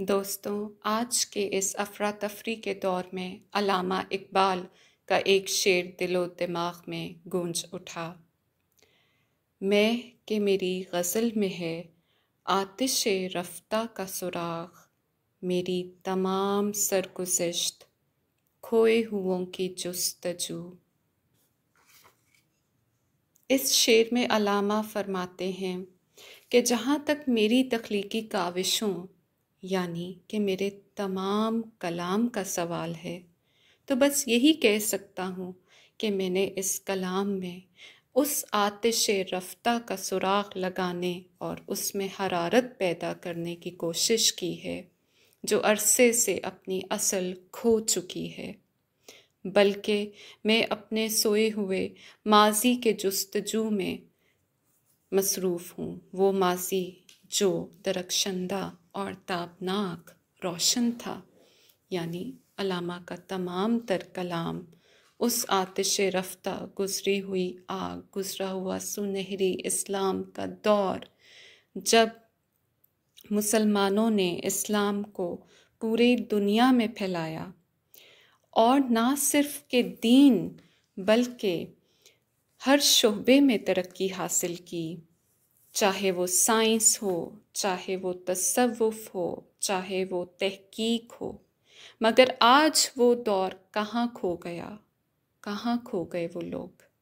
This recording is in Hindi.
दोस्तों आज के इस अफरा तफरी के दौर में अलामा इकबाल का एक शेर दिलो दिमाग में गूंज उठा मैं के मेरी गज़ल में है आतिश रफ्ता का सुराख मेरी तमाम सरगुजश्त खोए हुओं की जस्तजू इस शेर में अलामा फरमाते हैं कि जहाँ तक मेरी तख्लीकी काविशों यानी कि मेरे तमाम कलाम का सवाल है तो बस यही कह सकता हूँ कि मैंने इस कलाम में उस आतिश रफ्ता का सुराख लगाने और उसमें हरारत पैदा करने की कोशिश की है जो अरसे से अपनी असल खो चुकी है बल्कि मैं अपने सोए हुए माजी के जस्तजू में मसरूफ़ हूँ वो माजी जो दरक्षंदा और ताबनाक रोशन था यानी अलामा का तमाम तर कलाम उस आतिश रफ्ता गुजरी हुई आग गुजरा हुआ सुनहरी इस्लाम का दौर जब मुसलमानों ने इस्लाम को पूरी दुनिया में फैलाया और ना सिर्फ के दीन बल्कि हर शोबे में तरक्की हासिल की चाहे वो साइंस हो चाहे वो तसवुफ़ हो चाहे वो तहकीक हो मगर आज वो दौर कहाँ खो गया कहाँ खो गए वो लोग